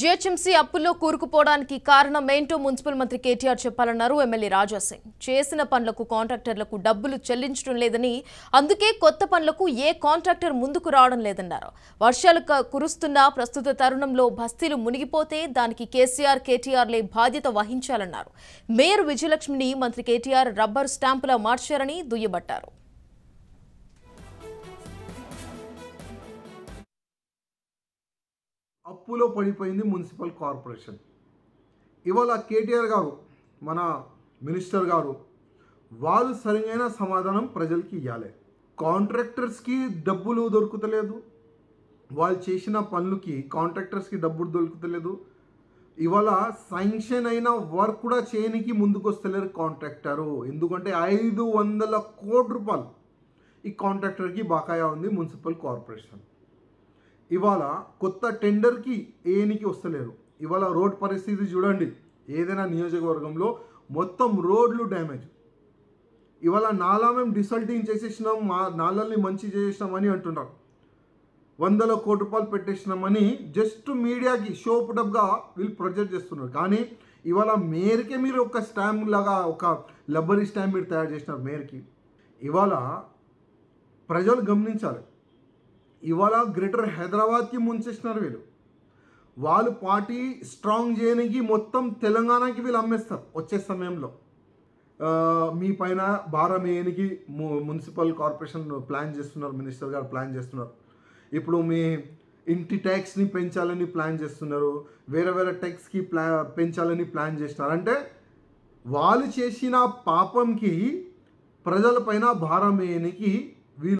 GHMC అప్పుల్లో కూరుకుపోవడానికి కారణం ఏంటో మున్సిపల్ మంత్రి కేటీఆర్ చెప్పాలన్నారు ఎమ్మెల్యే రాజాసింగ్ చేసిన పనులకు కాంట్రాక్టర్లకు డబ్బులు చెల్లించడం లేదని అందుకే కొత్త పనులకు ఏ కాంట్రాక్టర్ ముందుకు రావడం లేదన్నారు వర్షాలు కురుస్తున్న ప్రస్తుత తరుణంలో బస్తీలు మునిగిపోతే దానికి కేసీఆర్ కేటీఆర్లే బాధ్యత వహించాలన్నారు మేయర్ విజయలక్ష్మిని మంత్రి కేటీఆర్ రబ్బర్ స్టాంపులా మార్చారని దుయ్యబట్టారు అప్పులో పడిపోయింది మున్సిపల్ కార్పొరేషన్ ఇవాళ కేటీఆర్ గారు మన మినిస్టర్ గారు వాళ్ళు సరిగైన సమాధానం ప్రజలకి ఇవ్వాలి కాంట్రాక్టర్స్కి డబ్బులు దొరుకుతలేదు వాళ్ళు చేసిన పనులకి కాంట్రాక్టర్స్కి డబ్బులు దొరుకుతలేదు ఇవాళ శాంక్షన్ అయిన వర్క్ కూడా చేయనికి ముందుకొస్తలేరు కాంట్రాక్టరు ఎందుకంటే ఐదు వందల కోటి రూపాయలు ఈ కాంట్రాక్టర్కి బకాయా ఉంది మున్సిపల్ కార్పొరేషన్ ఇవాళ కొత్త టెండర్కి ఏనికి వస్తలేరు ఇవాళ రోడ్ పరిస్థితి చూడండి ఏదైనా నియోజకవర్గంలో మొత్తం రోడ్లు డ్యామేజ్ ఇవాళ నాలా మేము డిసల్టింగ్ చేసేసినాం మా నాళ్ళని మంచి చేసేసినామని అంటున్నారు వందల కోటి రూపాయలు పెట్టేసినామని జస్ట్ మీడియాకి షో పుటప్గా వీళ్ళు ప్రొజెక్ట్ చేస్తున్నారు కానీ ఇవాళ మేరకే మీరు ఒక స్టాంప్ లాగా ఒక లబ్బరీ స్టాంప్ మీరు తయారు చేసినారు మేరకి ఇవాళ ప్రజలు గమనించాలి ఇవాళ గ్రేటర్ హైదరాబాద్కి ముంచేసినారు వీళ్ళు వాళ్ళు పార్టీ స్ట్రాంగ్ చేయడానికి మొత్తం తెలంగాణకి వీళ్ళు అమ్మేస్తారు వచ్చే సమయంలో మీ పైన భారం వేయడానికి మున్సిపల్ కార్పొరేషన్ ప్లాన్ చేస్తున్నారు మినిస్టర్ గారు ప్లాన్ చేస్తున్నారు ఇప్పుడు మీ ఇంటి ట్యాక్స్ని పెంచాలని ప్లాన్ చేస్తున్నారు వేరే వేరే ట్యాక్స్కి ప్లా పెంచాలని ప్లాన్ చేస్తున్నారు అంటే వాళ్ళు చేసిన పాపంకి పైన భారం వేయడానికి